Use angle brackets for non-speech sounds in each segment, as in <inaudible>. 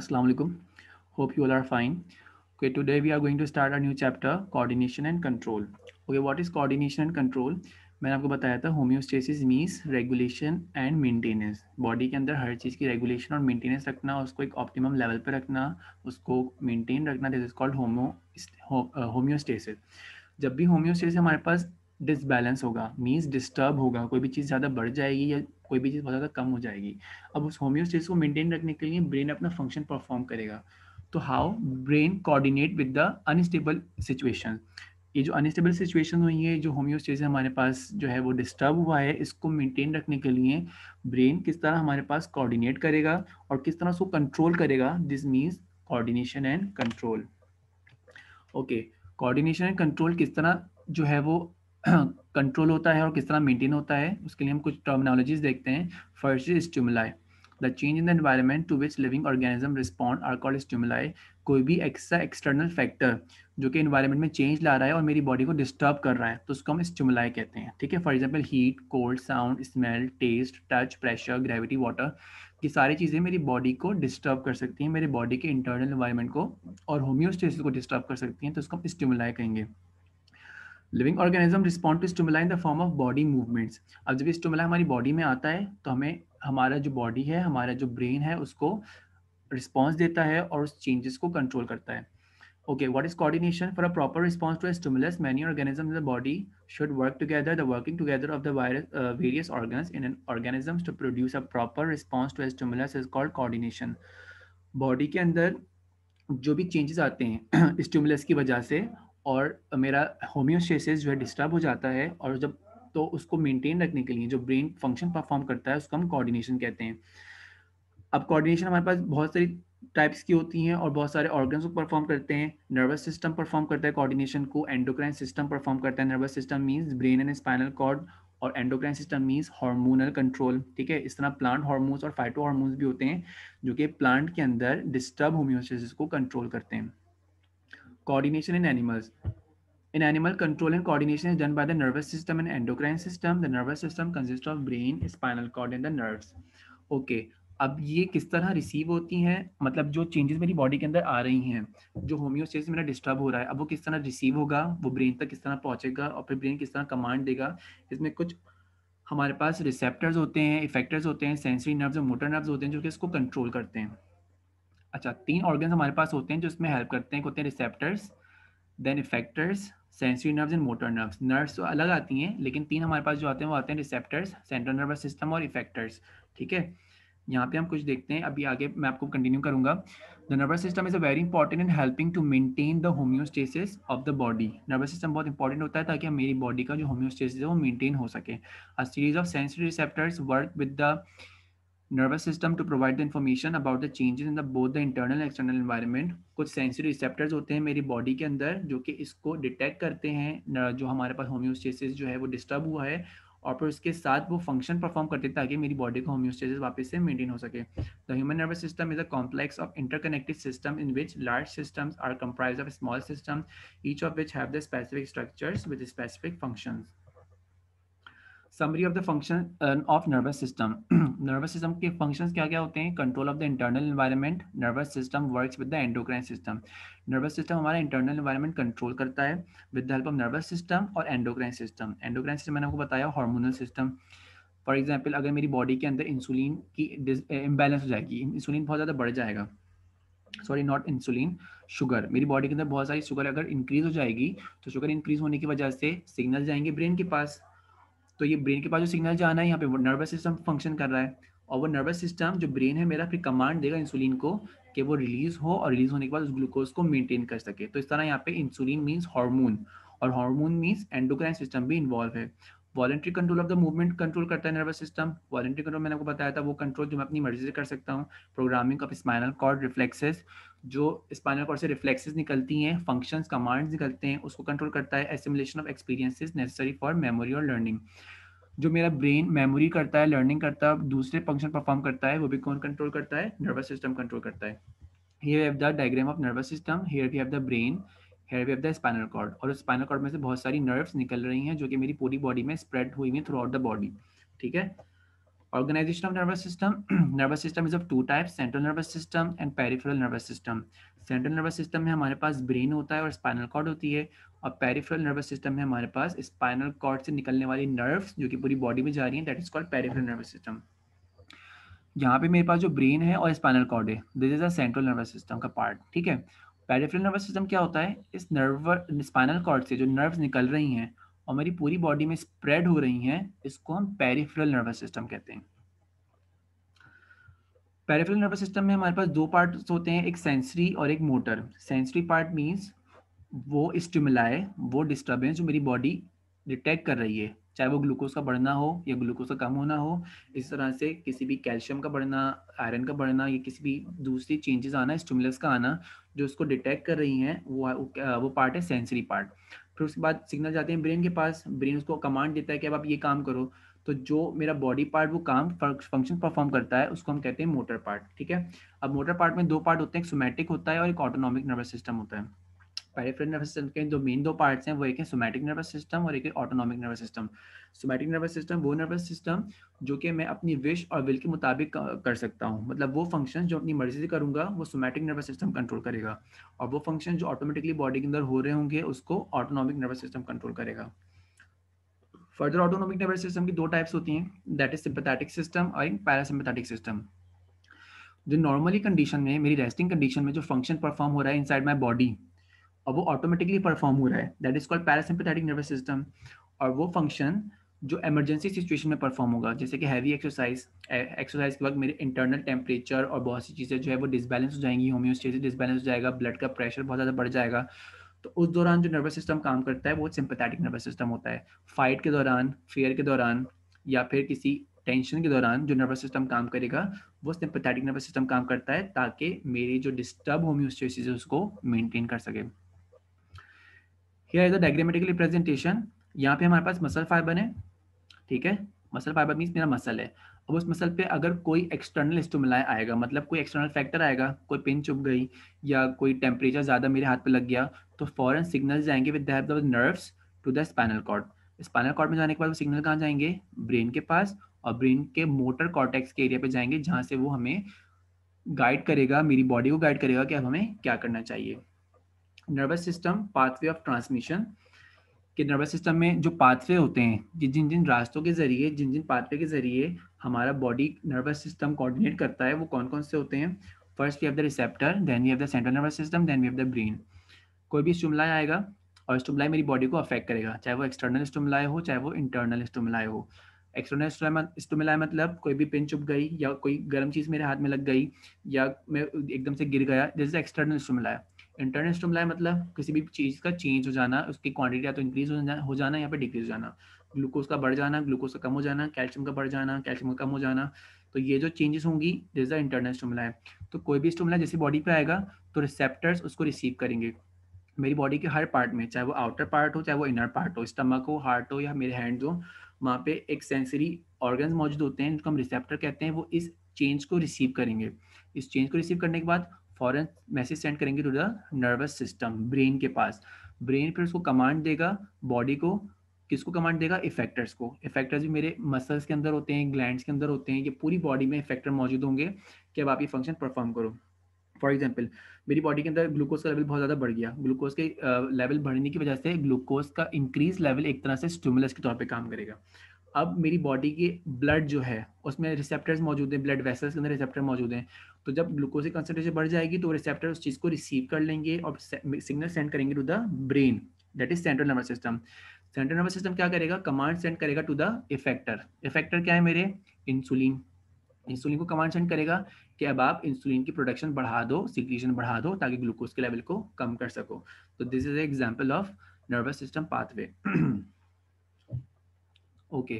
Assalamu alaikum. Hope you all are fine. Okay, today we are going to start a new chapter coordination and control. Okay, what is coordination and control? मैंने आपको बताया था homeostasis means regulation and maintenance body के अंदर हर चीज़ की regulation और maintenance रखना उसको एक ऑप्टिमम लेवल पर रखना उसको मेंटेन रखना this is called homo homeostasis जब भी होम्योस्टेसिस हमारे पास डिसबैलेंस होगा मीन्स डिस्टर्ब होगा कोई भी चीज़ ज़्यादा बढ़ जाएगी या कोई भी चीज़ बहुत ज़्यादा कम हो जाएगी अब उस होम्योस्टेसिस को मेंटेन रखने के लिए ब्रेन अपना फंक्शन परफॉर्म करेगा तो how brain coordinate with the unstable situation ये जो अनस्टेबल सिचुएशन हुई है जो होम्योस्टेसिस हमारे पास जो है वो डिस्टर्ब हुआ है इसको मेंटेन रखने के लिए ब्रेन किस तरह हमारे पास कोऑर्डिनेट करेगा और किस तरह उसको कंट्रोल करेगा this means coordination and control okay coordination and control किस तरह जो है वो कंट्रोल <clears throat> होता है और किस तरह मेंटेन होता है उसके लिए हम कुछ टर्मिनोलॉजीज देखते हैं first is stimuli the change in the environment to which living organism respond are called stimuli कोई भी एक्स्ट्रा एक्सटर्नल फैक्टर जो कि इन्वायरमेंट में चेंज ला रहा है और मेरी बॉडी को डिस्टर्ब कर रहा है तो उसको हम स्टूमलाई कहते हैं ठीक है for example heat cold sound smell taste touch pressure gravity water ये सारी चीज़ें मेरी बॉडी को डिस्टर्ब कर सकती हैं मेरे बॉडी के इंटरनल इन्वायरमेंट को और होम्योस्टेसिस को डिस्टर्ब कर सकती हैं तो उसको हम स्टूमलाई कहेंगे living organism respond to stimuli in the form of body movements अब जब स्टमुला हमारी बॉडी में आता है तो हमें हमारा जो बॉडी है हमारा जो ब्रेन है उसको रिस्पॉन्स देता है और उस चेंजेस को कंट्रोल करता है okay what is coordination for a proper response to stimulus many organism in body should work together the working together of the virus various organ in an organism to produce a proper response to stimulus is called coordination body के अंदर जो भी changes आते हैं स्टमुलस <clears throat> की वजह से और मेरा होम्योस्टेसिस जो है डिस्टर्ब हो जाता है और जब तो उसको मेंटेन रखने के लिए जो ब्रेन फंक्शन परफॉर्म करता है उसको हम कोऑर्डिनेशन कहते हैं अब कोऑर्डिनेशन हमारे पास बहुत सारी टाइप्स की होती हैं और बहुत सारे ऑर्गन्स को परफॉर्म करते हैं नर्वस सिस्टम परफॉर्म करता है कोऑर्डिनेशन को एंडोक्राइन सिस्टम परफॉर्म करता है nervous system means brain and spinal cord और endocrine system means hormonal control ठीक है इस तरह प्लांट हार्मोन्स और फाइटो हार्मोन्स भी होते हैं जो कि प्लांट के अंदर डिस्टर्ब होम्योस्टेसिस को कंट्रोल करते हैं coordination in animals. In animal, control and coordination is done by the nervous system and endocrine system. The nervous system consists of brain, spinal cord and the nerves. Okay, अब ये किस तरह receive होती हैं मतलब जो चेंजेस मेरी body के अंदर आ रही हैं जो होम्योस्टेसिस मेरा डिस्टर्ब हो रहा है अब वो किस तरह रिसीव होगा वो ब्रेन तक किस तरह पहुंचेगा और फिर ब्रेन किस तरह कमांड देगा इसमें कुछ हमारे पास रिसेप्टर्स होते हैं इफेक्टर्स होते हैं सेंसरी नर्व्स और मोटर नर्व्स होते हैं जो कि इसको कंट्रोल करते हैं अच्छा तीन ऑर्गन हमारे पास होते हैं जो इसमें हेल्प करते हैं होते हैं receptors then effectors sensory nerves and motor nerves nerves तो अलग आती हैं लेकिन तीन हमारे पास जो आते हैं वो आते हैं रिसेप्टर्स सेंट्रल नर्वस सिस्टम और इफेक्टर्स ठीक है यहाँ पे हम कुछ देखते हैं अभी आगे मैं आपको कंटिन्यू करूंगा the nervous system is a very important in helping to maintain the homeostasis of the body nervous system बहुत इंपॉर्टेंट होता है ताकि मेरी बॉडी का जो होम्योस्टेसिस है वो मेंटेन हो सके a series of sensory receptors work with the nervous system to provide the information about the changes in the both the internal and external environment कुछ sensory receptors होते हैं मेरी body के अंदर जो कि इसको detect करते हैं जो हमारे पास homeostasis जो है वो disturb हुआ है और फिर उसके साथ वो फंक्शन परफॉर्म करते ताकि मेरी बॉडी का होम्योस्टेसिस वापस से मेंटेन हो सके the human nervous system is a complex of interconnected system in which large systems are comprise of small system each of which have the specific structures with specific functions summary of the function of nervous system nervous system के function क्या क्या होते हैं control of the internal environment nervous system work with the endocrine system nervous system हमारा internal environment control करता है with the help of nervous system और endocrine system endocrine system मैंने आपको बताया हार्मोनल सिस्टम फॉर एग्जाम्पल अगर मेरी body के अंदर इंसुलिन की इम्बेलेंस uh, हो जाएगी इंसुलिन बहुत ज़्यादा बढ़ जाएगा सॉरी नॉट इंसुलिन शुगर मेरी बॉडी के अंदर बहुत सारी शुगर अगर इंक्रीज हो जाएगी तो शुगर इंक्रीज होने की वजह से सिग्नल जाएंगे ब्रेन के पास तो ये ब्रेन के पास जो सिग्नल जाना है यहाँ पे वो नर्वस सिस्टम फंक्शन कर रहा है और वो नर्वस सिस्टम जो ब्रेन है मेरा फिर कमांड देगा इंसुलिन को कि वो रिलीज हो और रिलीज होने के बाद उस ग्लूकोज को मेनटेन कर सके तो इस तरह यहाँ पे इंसुलिन मीन्स हार्मोन और हार्मोन मीन्स एंडोक्राइन सिस्टम भी इन्वॉल्व है voluntary control of the movement control करता है नर्वस सिस्टम वॉलेंट्री कंट्रोल मैंने आपको बताया था वो कंट्रोल जो मैं अपनी मर्जी से कर सकता हूँ programming of spinal cord reflexes जो स्पाइनल कॉर्ड से रिफ्लेक्सेस निकलती हैं फंक्शंस कमांड्स निकलते हैं उसको कंट्रोल करता है assimilation of experience necessary for memory और लर्निंग जो मेरा ब्रेन मेमोरी करता है लर्निंग करता है दूसरे फंक्शन परफॉर्म करता है वो भी कौन कंट्रोल करता है नर्वस सिस्टम कंट्रोल करता है here have the diagram of nervous system here here we have here we of the spinal cord और स्पाइनल कॉर्ड में से बहुत सारी नर्व्स निकल रही हैं जो कि मेरी पूरी बॉडी में स्प्रेड हुई हुई थ्रू आउट द बॉडी ठीक है organisation of nervous system nervous system is of two types central nervous system and peripheral nervous system central nervous system में हमारे पास ब्रेन होता है और स्पाइनल कॉर्ड होती है और पेरिफेरल नर्वस सिस्टम में हमारे पास स्पाइनल कॉर्ड से निकलने वाली नर्व्स जो कि पूरी बॉडी में जा रही हैं that is called peripheral nervous system यहाँ पे मेरे पास जो ब्रेन है और स्पाइनल कॉर्ड है this is a central nervous system का पार्ट ठीक है पेरिफेरल नर्वस सिस्टम क्या होता है इस नर्व स्पाइनल कॉर्ड से जो नर्व्स निकल रही हैं और मेरी पूरी बॉडी में स्प्रेड हो रही हैं इसको हम पेरिफेरल नर्वस सिस्टम कहते हैं पेरिफेरल नर्वस सिस्टम में हमारे पास दो पार्ट होते हैं एक सेंसरी और एक मोटर सेंसरी पार्ट मीन्स वो स्टिमुलाए वो डिस्टर्बेंस जो मेरी बॉडी डिटेक्ट कर रही है चाहे वो ग्लूकोज का बढ़ना हो या ग्लूकोज का कम होना हो इस तरह से किसी भी कैल्शियम का बढ़ना आयरन का बढ़ना या किसी भी दूसरी चेंजेस आना स्टिमुलस का आना जो उसको डिटेक्ट कर रही हैं वो वो पार्ट है सेंसरी पार्ट फिर उसके बाद सिग्नल जाते हैं ब्रेन के पास ब्रेन उसको कमांड देता है कि अब आप ये काम करो तो जो मेरा बॉडी पार्ट वो काम फंक्शन परफॉर्म करता है उसको हम कहते हैं मोटर पार्ट ठीक है अब मोटर पार्ट में दो पार्ट होते हैं एक सोमेटिक होता है और एक ऑटोनॉमिक नर्वस सिस्टम होता है पेरिफेरल नर्वस सिस्टम के दो मेन दो पार्ट्स हैं वो एक है सोमैटिक नर्वस सिस्टम और एक है autonomic nervous system somatic nervous system वो नर्वस सिस्टम जो कि मैं अपनी विश और विल के मुताबिक कर सकता हूँ मतलब वो फंक्शन जो अपनी मर्जी से करूँगा वो सोमैटिक नर्वस सिस्टम कंट्रोल करेगा और वो फंक्शन जो ऑटोमेटिकली बॉडी के अंदर हो रहे होंगे उसको ऑटोनॉमिक नर्वस सिस्टम कंट्रोल करेगा फर्दर ऑटोनॉमिक नर्वस सिस्टम की दो टाइप्स होती हैं दैट इज सिंपथेटिक सिस्टम और पैरासिम्पथेटिक सिस्टम जो नॉर्मली कंडीशन में मेरी रेस्टिंग कंडीशन में जो फंक्शन परफॉर्म हो रहा है इनसाइड माय बॉडी और वो ऑटोमेटिकली परफॉर्म हो रहा है that is called parasympathetic nervous system और वो फंक्शन जो इमरजेंसी सिचुएशन में परफॉर्म होगा जैसे कि हैवी एक्सरसाइज एक्सरसाइज के वक्त मेरे इंटरनल टेम्परेचर और बहुत सी चीज़ें जो है वो डिसबैलेंस हो जाएंगी होम्योस्टेसिस डिसबैलेंस हो जाएगा ब्लड का प्रेशर बहुत ज़्यादा बढ़ जाएगा तो उस दौरान जो नर्वस सिस्टम काम करता है वो सिंपथेटिक नर्वस सिस्टम होता है फाइट के दौरान फेयर के दौरान या फिर किसी टेंशन के दौरान जो नर्वस सिस्टम काम करेगा वो सिंपथेटिक नर्वस सिस्टम काम करता है ताकि मेरी जो डिस्टर्ब होम्योस्टेसिस उसको मेनटेन कर सके here is the diagrammatical representation यहाँ पे हमारे पास मसल फाइबर है ठीक है मसल फाइबर मीन्स मेरा मसल है अब उस मसल पे अगर कोई एक्सटर्नल स्टोमिलाई आएगा मतलब कोई एक्सटर्नल फैक्टर आएगा कोई पिन चुप गई या कोई टेम्परेचर ज़्यादा मेरे हाथ पे लग गया तो फॉरन सिग्नल जाएंगे with help of nerves to the spinal cord spinal cord में जाने के बाद वो सिग्नल कहाँ जाएंगे ब्रेन के पास और ब्रेन के मोटर कॉर्टेक्स के एरिया पे जाएंगे जहाँ से वो हमें गाइड करेगा मेरी बॉडी को गाइड करेगा कि अब हमें क्या करना चाहिए nervous system pathway of transmission कि नर्वस सिस्टम में जो पाथवे होते हैं जिन जिन रास्तों के ज़रिए जिन जिन पाथवे के ज़रिए हमारा बॉडी नर्वस सिस्टम कोऑर्डिनेट करता है वो कौन कौन से होते हैं first we have the receptor then we have the central nervous system then we have the brain कोई भी स्टूमलाई आएगा और स्टूमलाई मेरी बॉडी को अफेक्ट करेगा चाहे वो एक्सटर्नल स्टूमलाई हो चाहे वो इंटरनल स्टूमलाई हो एक्सटर्नल स्टूमलाई मतलब कोई भी पिन चुप गई या कोई गर्म चीज़ मेरे हाथ में लग गई या मैं एकदम से गिर गया this is external stimuli internal stimuli तो मतलब किसी भी चीज़ का चेंज हो जाना उसकी क्वांटिटी या तो इंक्रीज हो जाना हो जाना या फिर डिक्रीज हो जाना ग्लूकोज का बढ़ जाना ग्लूकोज का कम हो जाना कैल्शियम का बढ़ जाना कैल्शियम का कम हो जाना तो ये जो चेंजेस होंगी दिस द इंटरनल स्ट्रीमलाइन तो कोई भी स्ट्रीमलाइन जैसे बॉडी पे आएगा तो रिसेप्टर्स उसको रिसीव करेंगे मेरी बॉडी के हर पार्ट में चाहे वो आउटर पार्ट हो चाहे वो इनर पार्ट हो स्टमक हो हार्ट हो या मेरे हैंड्स हो वहाँ पे एक सेंसरी ऑर्गन्स मौजूद होते हैं जिनको हम रिसेप्टर कहते हैं वो इस चेंज को रिसीव करेंगे इस चेंज को रिसीव करने के बाद फॉरन मैसेज सेंड करेंगे to the nervous system brain के पास ब्रेन फिर उसको कमांड देगा बॉडी को किसको कमांड देगा इफेक्टर्स को इफेक्टर्स भी मेरे मसल्स के अंदर होते हैं ग्लैंड्स के अंदर होते हैं ये पूरी बॉडी में इफेक्टर मौजूद होंगे कि अब आप ये फंक्शन परफॉर्म करो फॉर एग्जाम्पल मेरी बॉडी के अंदर ग्लूकोज का लेवल बहुत ज़्यादा बढ़ गया ग्लूकोज के लेवल बढ़ने की वजह से ग्लूकोज का इंक्रीज लेवल एक तरह से स्टूमुलस के तौर पर काम करेगा अब मेरी बॉडी के ब्लड जो है उसमें रिसेप्टर्स मौजूद हैं ब्लड वेसल्स के अंदर रिसेप्टर मौजूद हैं तो जब ग्लूकोज की कंसेंट्रेशन बढ़ जाएगी तो रिसेप्टर उस चीज़ को रिसीव कर लेंगे और सिग्नल सेंड करेंगे to the brain that is central nervous system central nervous system क्या करेगा कमांड सेंड करेगा टू द इफेक्टर इफेक्टर क्या है मेरे इंसुलिन इंसुलिन को कमांड सेंड करेगा कि अब आप इंसुलिन की प्रोडक्शन बढ़ा दो सिक्रीशन बढ़ा दो ताकि ग्लूकोज के लेवल को कम कर सको तो this is example of nervous system pathway okay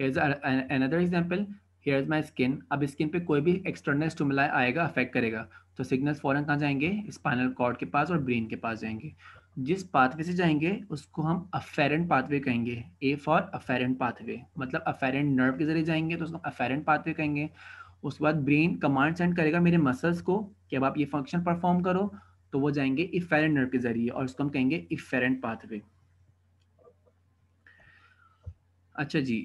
here another example here my skin अब स्किन पे कोई भी एक्सटर्नल स्टूमुलाई आएगा अफेक्ट करेगा तो सिग्नल्स फौरन कहाँ जाएंगे स्पाइनल कॉर्ड के पास और ब्रेन के पास जाएंगे जिस पाथवे से जाएंगे उसको हम अफेरेंट पाथवे कहेंगे ए फॉर अफेरेंट पाथवे मतलब अफेरेंट नर्व के जरिए जाएंगे तो उसको अफेरेंट पाथवे कहेंगे उसके बाद ब्रेन कमांड सेंड करेगा मेरे मसल्स को कि अब आप ये फंक्शन परफॉर्म करो तो वो जाएंगे इफेरेंट नर्व के जरिए और उसको हम कहेंगे इफेरेंट पाथवे अच्छा जी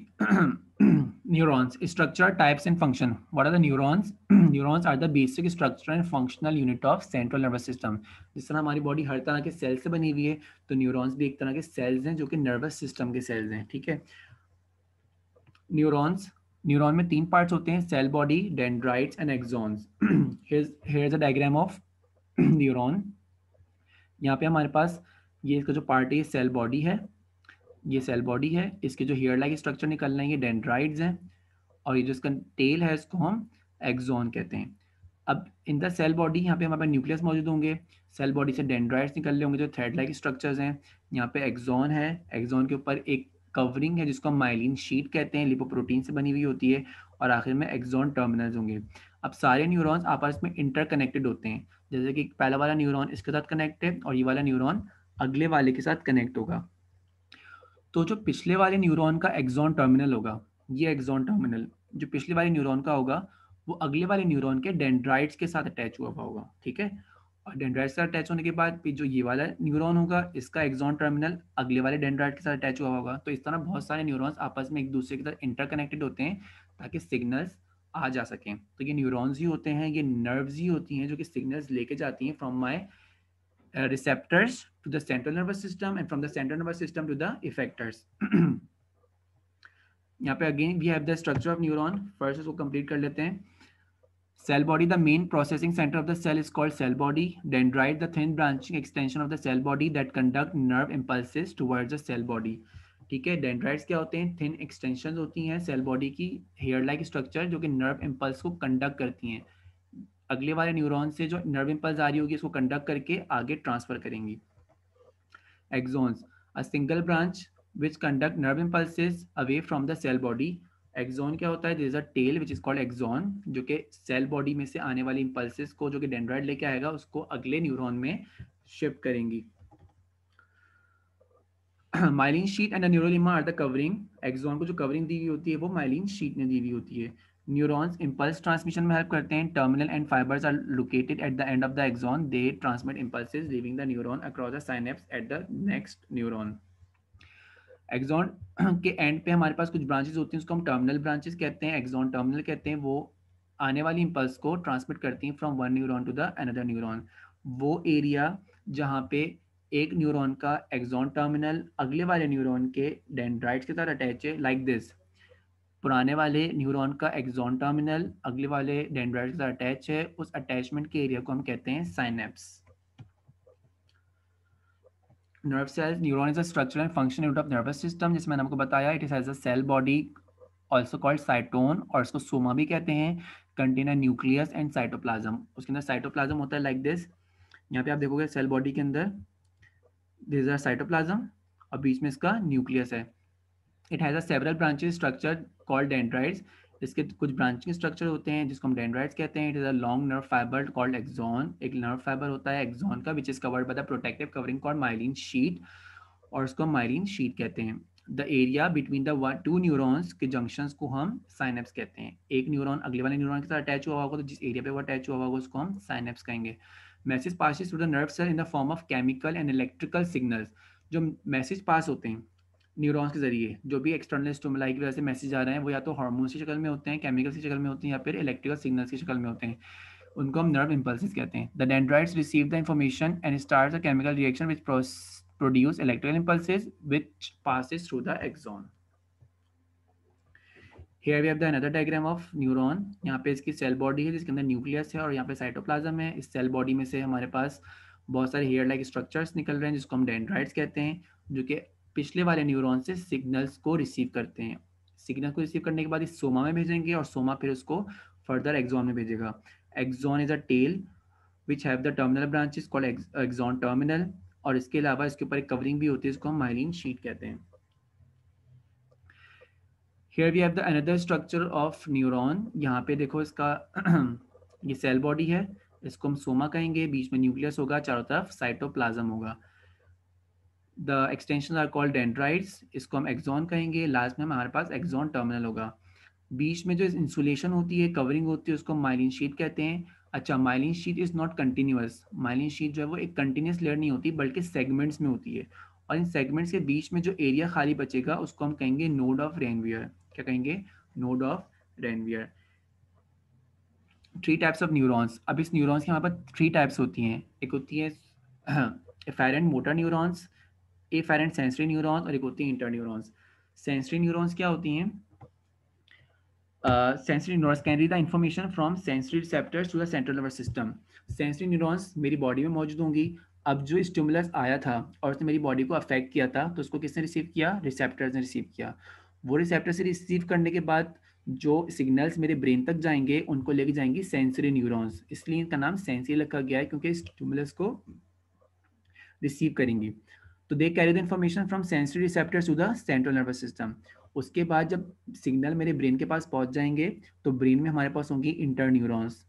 neurons structure types and function what are the neurons neurons are the basic structure and functional unit of central nervous system जिस तरह हमारी बॉडी हर तरह के सेल से बनी हुई है तो न्यूरॉन्स भी एक तरह के सेल्स हैं जो कि नर्वस सिस्टम के सेल्स हैं ठीक है न्यूरोन्स न्यूरोन में तीन पार्ट्स होते हैं cell body dendrites and axons here is a diagram of neuron यहाँ पे हमारे पास ये इसका जो पार्ट है सेल बॉडी है ये सेल बॉडी है इसके जो हेयर लाइक स्ट्रक्चर रहे हैं ये डेंड्राइड्स हैं और ये जो इसका टेल है इसको हम एक्जोन कहते हैं अब इन द सेल बॉडी यहाँ पे हमारे पास न्यूक्लियस मौजूद होंगे सेल बॉडी से डेंड्राइड्स निकल रहे होंगे जो थ्रेड लाइक स्ट्रक्चर्स हैं यहाँ पे एक्जोन है एक्जोन के ऊपर एक कवरिंग है जिसको हम माइलिन शीट कहते हैं लिपोप्रोटीन से बनी हुई होती है और आखिर में एक्जोन टर्मिनल्स होंगे अब सारे न्यूरॉन्स आपस में इंटरकनेक्टेड होते हैं जैसे कि पहला वाला न्यूरॉन इसके साथ कनेक्ट है और ये वाला न्यूरॉन अगले वाले के साथ कनेक्ट होगा तो जो पिछले वाले न्यूरॉन का एग्जॉन टर्मिनल होगा ये एग्जॉन टर्मिनल जो पिछले वाले न्यूरॉन का होगा वो अगले वाले न्यूरॉन के डेंड्राइट्स के साथ अटैच हुआ हुआ होगा ठीक है और डेंड्राइट साथ अटैच होने के बाद जो ये वाला न्यूरॉन होगा इसका एग्जॉन टर्मिनल अगले वाले डेंड्राइट के साथ अटैच हुआ होगा तो इस तरह बहुत सारे न्यूरोन्स आपस में एक दूसरे के साथ इंटरकनेक्टेड होते हैं ताकि सिग्नल्स आ जा सकें तो ये न्यूरोन्स ही होते हैं ये नर्व्स ही होती हैं जो कि सिग्नल्स लेके जाती हैं from my uh, receptors to the central nervous system and from the central nervous system to the effectors. <clears throat> यहाँ पे again we have the structure of neuron first इसको कंप्लीट कर लेते हैं cell body the main processing centre of the cell is called cell body dendrite the thin branching extension of the cell body that conduct nerve impulses towards the cell body ठीक है dendrites क्या होते हैं thin extension होती हैं cell body की hair like structure जो कि नर्व इम्पल्स को कंडक्ट करती हैं अगले वाले न्यूरॉन से जो नर्व इम्पल्स आ रही होगी इसको कंडक्ट करके आगे ट्रांसफर करेंगी axons a single branch which conduct nerve impulses away from the cell body axon क्या होता है this is a tail which is called axon जो कि सेल बॉडी में से आने वाले इम्पल्सिस को जो कि डेंड्राइड लेके आएगा उसको अगले न्यूरोन में शिफ्ट करेंगी myelin sheath and neurolemma are the covering axon को जो कवरिंग दी हुई होती है वो माइलिन शीट ने दी हुई होती है न्यूरॉन्स इम्पल्स ट्रांसमिशन में हेल्प करते हैं terminal end fibres are located at the end of the axon they transmit impulse leaving the neuron across the synapse at the next neuron axon के end पे हमारे पास कुछ ब्रांचेस होती हैं उसको हम टर्मिनल ब्रांचेस कहते हैं एक्सॉन टर्मिनल कहते हैं वो आने वाली इम्पल्स को ट्रांसमिट करती हैं from one neuron to the another neuron वो एरिया जहाँ पे एक न्यूरोन का एक्सॉन टर्मिनल अगले वाले न्यूरोन के डेंड्राइट्स के साथ अटैच है लाइक दिस पुराने वाले न्यूरॉन का एग्जॉन टर्मिनल अगले वाले डेंड्राइट के साथ अटैच है उस अटैचमेंट के एरिया को हम कहते हैं synapse nerve cells neuron is a structure and function of nervous system जिसमें मैंने आपको बताया it is as a cell body also called cyton और इसको सोमा भी कहते हैं कंटेनर न्यूक्लियस एंड साइटोप्लाजम उसके अंदर साइटोप्लाजम होता है लाइक दिस यहाँ पे आप देखोगे सेल बॉडी के अंदर दिस इज अ साइटोप्लाज्म और बीच में इसका न्यूक्लियस है it has several branches structure called dendrites इसके कुछ ब्रांचिंग स्ट्रक्चर होते हैं जिसको हम डेंड्राइड्स कहते हैं it is a long nerve fibre called axon एक नर्व फाइबर होता है एक्जॉन का which is covered by the protective covering called myelin sheath और उसको माइलिन शीट कहते हैं the area between the two neurons के जंक्शंस को हम साइनेप्स कहते हैं एक न्यूरॉन अगले वाले न्यूरॉन के साथ अटैच हुआ होगा तो जिस एरिया पे वो अटैच हुआ होगा उसको हम साइनेप्स कहेंगे message passes to the nerve cell in the form of chemical and electrical signals जो मैसेज पास होते हैं न्यूरॉन्स के जरिए जो भी एक्सटर्नल स्टोमलाई की वजह से मैसेज आ रहे हैं वो या तो हार्मोन्स की शक्ल में होते हैं केमिकल्स की शक्ल में होते हैं या फिर इलेक्ट्रिकल सिग्नल्स की शक्ल में होते हैं उनको हम नर्व इम्पल्स कहते हैं the dendrites receive the information and start the chemical reaction which produce electrical impulse which passes through the axon here we have the another diagram of neuron. यहाँ पे इसकी सेल बॉडी है जिसके अंदर nucleus है और यहाँ पे cytoplasm है इस सेल बॉडी में से हमारे पास बहुत सारे हेयर लाइक स्ट्रक्चर्स निकल रहे हैं जिसको हम डेंड्राइड्स कहते हैं जो कि पिछले वाले न्यूरॉन से सिग्नल्स को रिसीव करते हैं सिग्नल को रिसीव करने के बाद इस सोमा में भेजेंगे और सोमा फिर उसको फर्दर एग्जॉन में भेजेगा axon is a tail which have the terminal branches called axon terminal और इसके अलावा इसके ऊपर एक कवरिंग भी होती है इसको हम माइलिन शीट कहते हैं here we have the another structure of neuron यहाँ पे देखो इसका <clears throat> ये सेल बॉडी है इसको हम सोमा कहेंगे बीच में न्यूक्लियस होगा चारों तरफ साइटोप्लाजम होगा the extension are called dendrites इसको हम एक्जॉन कहेंगे लास्ट में हमारे पास एक्जॉन टर्मिनल होगा बीच में जो इंसुलेशन होती है कवरिंग होती है उसको माइलिन शीट कहते हैं अच्छा myelin sheath is not continuous myelin sheath जो है वो एक कंटिन्यूस लेयर नहीं होती बल्कि सेगमेंट्स में होती है और इन सेगमेंट्स के बीच में जो एरिया खाली बचेगा उसको हम कहेंगे नोड ऑफ रेनवियर क्या कहेंगे node of Ranvier three types of neurons अब इस न्यूरॉन्स के हमारे पास थ्री टाइप्स होती हैं एक होती है efferent motor neurons efferent sensory neurons और एक होती है इंटर न्यूरॉन्स सेंसरी न्यूरॉन्स क्या होती हैं sensory neurons can read the information from sensory receptors to the central nervous system sensory neurons मेरी बॉडी में मौजूद होंगी अब जो स्टिमुलस आया था और उसने मेरी बॉडी को अफेक्ट किया था तो उसको किसने रिसीव किया रिसेप्टर्स ने रिसीव किया वो रिसेप्टर से रिसीव करने के बाद जो सिग्नल्स मेरे ब्रेन तक जाएंगे उनको लेके जाएंगी सेंसरी न्यूरॉन्स इसलिए इनका नाम सेंसरी रखा गया है क्योंकि स्टिमुलस को रिसीव करेंगी तो they carry the information from sensory receptor to the central nervous system उसके बाद जब सिग्नल मेरे ब्रेन के पास पहुंच जाएंगे तो ब्रेन में हमारे पास होंगी inter neurons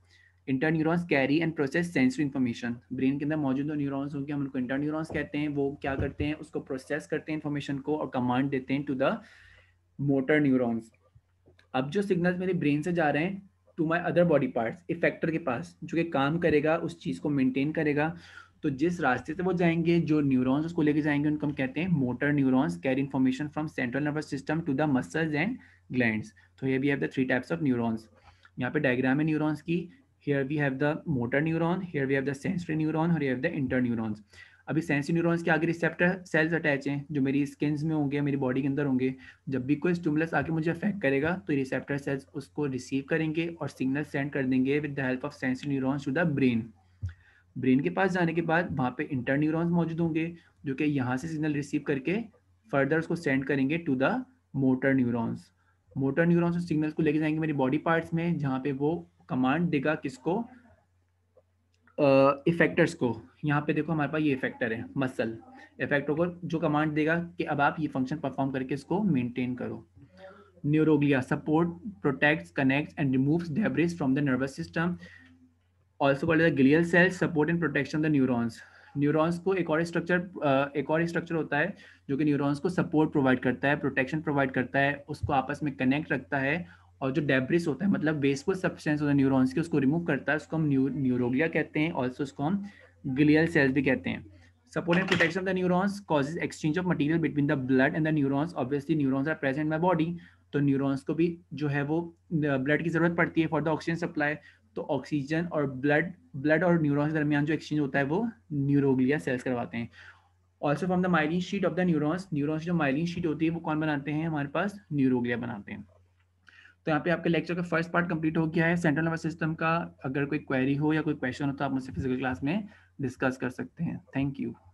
inter neurons carry and process sensory information brain के अंदर मौजूद जो न्यूरॉन्स होंगे हम उनको इंटर न्यूरॉन्स कहते हैं वो क्या करते हैं उसको प्रोसेस करते हैं इन्फॉर्मेशन को और कमांड देते हैं टू द मोटर न्यूरॉन्स अब जो सिग्नल मेरे ब्रेन से जा रहे हैं to my other body parts effector के पास जो कि काम करेगा उस चीज़ को मेनटेन करेगा तो जिस रास्ते से वो जाएंगे जो न्यूरॉन्स उसको लेके जाएंगे उनको हम कहते हैं motor neurons carry information from central nervous system to the muscles and glands तो ये भी have the three types of neurons यहाँ पे डायग्राम है न्यूरॉन्स की here we have the motor neuron here we have the sensory neuron और have the inter neurons अभी sensory neurons के आगे रिसेप्टर सेल्स अटैच हैं जो मेरी स्किन में होंगे मेरी बॉडी के अंदर होंगे जब भी कोई स्टूमुलस आके मुझे अफेक्ट करेगा तो रिसेप्टर सेल्स उसको रिसीव करेंगे और सिग्नल सेंड कर देंगे with the help of sensory neurons to the brain brain के पास जाने के बाद वहाँ पे इंटर न्यूरॉन्स मौजूद होंगे जो कि यहाँ से सिग्नल रिसीव करके फर्दर उसको सेंड करेंगे to the motor neurons motor neurons उस सिग्नल्स को लेके जाएंगे मेरी बॉडी पार्ट्स में जहाँ पे वो कमांड देगा किसको इफेक्टर्स uh, को यहाँ पे देखो हमारे पास ये इफेक्टर है मसल इफेक्टर को जो कमांड देगा कि अब आप ये फंक्शन परफॉर्म करके इसको मेंटेन करो neuroglia support protects connects and removes debris from the nervous system also called as cells support and protection the neurons neurons को एक और स्ट्रक्चर एक और स्ट्रक्चर होता है जो कि न्यूरॉन्स को सपोर्ट प्रोवाइड करता है प्रोटेक्शन प्रोवाइड करता है उसको आपस में कनेक्ट रखता है और जो डेब्रिस होता है मतलब वेस्टफुल सब्सटेंस होता है न्यूरॉन्स के उसको रिमूव करता है उसको हम न्यूरोग्लिया कहते हैं ऑल्सो उसको हम ग्लियल सेल्स भी कहते हैं support and protection of the neurons causes exchange of material between the blood and the neurons obviously neurons are present in तो न्यूरॉन्स को भी जो है वो ब्लड की जरूरत पड़ती है फॉर द ऑक्सीजन सप्लाई तो ऑक्सीजन और ब्लड ब्लड और न्यूरॉन्स के दरमियान जो एक्सचेंज होता है वो न्यूरोग्लिया सेल्स करवाते हैं also from the myelin sheath of the neurons neurons जो माइलिन शीट होती है वो कौन बनाते हैं हमारे पास न्यूरोग्लिया बनाते हैं तो यहाँ पे आपके लेक्चर का फर्स्ट पार्ट कंप्लीट हो गया है सेंट्रल नर्वस सिस्टम का अगर कोई क्वेरी हो या कोई क्वेश्चन हो तो आप मुझसे फिजिकल क्लास में डिस्कस कर सकते हैं थैंक यू